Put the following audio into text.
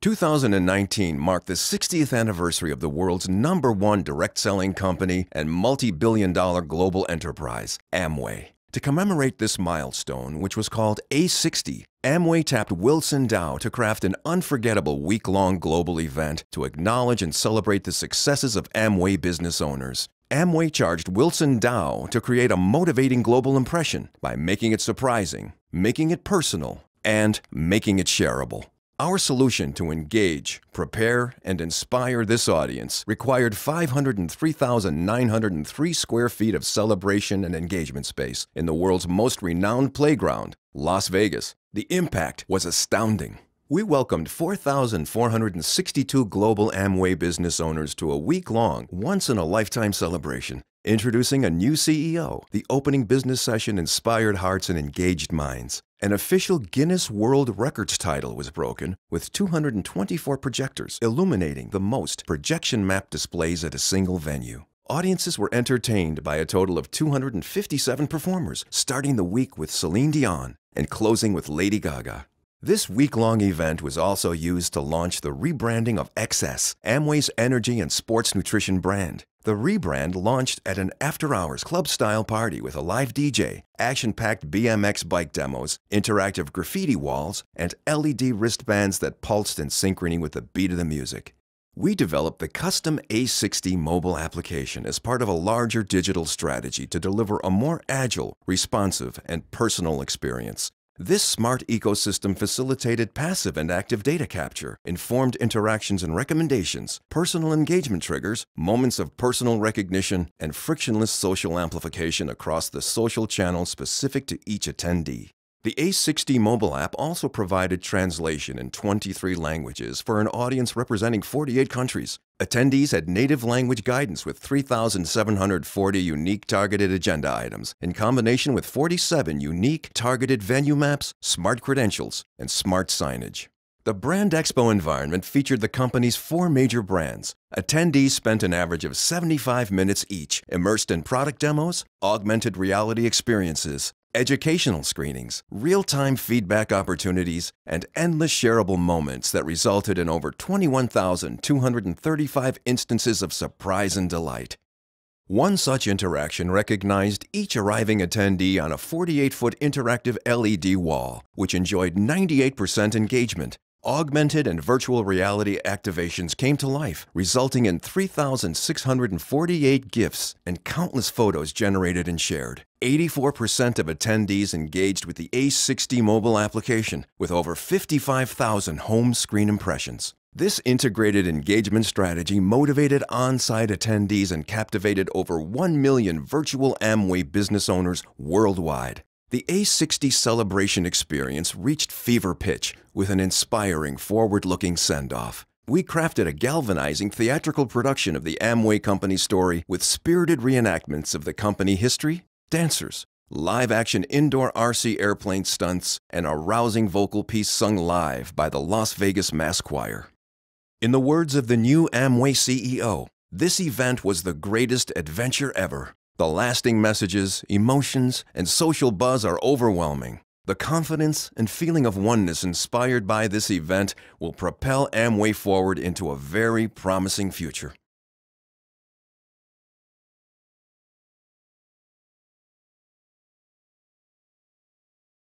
2019 marked the 60th anniversary of the world's number one direct selling company and multi billion dollar global enterprise, Amway. To commemorate this milestone, which was called A60, Amway tapped Wilson Dow to craft an unforgettable week long global event to acknowledge and celebrate the successes of Amway business owners. Amway charged Wilson Dow to create a motivating global impression by making it surprising, making it personal, and making it shareable. Our solution to engage, prepare, and inspire this audience required 503,903 square feet of celebration and engagement space in the world's most renowned playground, Las Vegas. The impact was astounding. We welcomed 4,462 global Amway business owners to a week long, once in a lifetime celebration Introducing a new CEO, the opening business session inspired hearts and engaged minds. An official Guinness World Records title was broken with 224 projectors illuminating the most projection map displays at a single venue. Audiences were entertained by a total of 257 performers, starting the week with Celine Dion and closing with Lady Gaga. This week-long event was also used to launch the rebranding of XS, Amway's energy and sports nutrition brand. The rebrand launched at an after hours club style party with a live DJ, action packed BMX bike demos, interactive graffiti walls, and LED wristbands that pulsed in synchrony with the beat of the music. We developed the custom A60 mobile application as part of a larger digital strategy to deliver a more agile, responsive, and personal experience this smart ecosystem facilitated passive and active data capture, informed interactions and recommendations, personal engagement triggers, moments of personal recognition, and frictionless social amplification across the social channels specific to each attendee. The A60 mobile app also provided translation in 23 languages for an audience representing 48 countries, Attendees had native language guidance with 3,740 unique targeted agenda items in combination with 47 unique targeted venue maps, smart credentials, and smart signage. The Brand Expo environment featured the company's four major brands. Attendees spent an average of 75 minutes each, immersed in product demos, augmented reality experiences, Educational screenings, real-time feedback opportunities, and endless shareable moments that resulted in over 21,235 instances of surprise and delight. One such interaction recognized each arriving attendee on a 48-foot interactive LED wall, which enjoyed 98% engagement, Augmented and virtual reality activations came to life, resulting in 3,648 GIFs and countless photos generated and shared. 84% of attendees engaged with the A60 mobile application, with over 55,000 home screen impressions. This integrated engagement strategy motivated on site attendees and captivated over 1 million virtual Amway business owners worldwide. The A60 celebration experience reached fever pitch with an inspiring forward looking send off. We crafted a galvanizing theatrical production of the Amway Company story with spirited reenactments of the company history, dancers, live action indoor RC airplane stunts, and a rousing vocal piece sung live by the Las Vegas Mass Choir. In the words of the new Amway CEO, this event was the greatest adventure ever. The lasting messages, emotions, and social buzz are overwhelming. The confidence and feeling of oneness inspired by this event will propel Amway forward into a very promising future.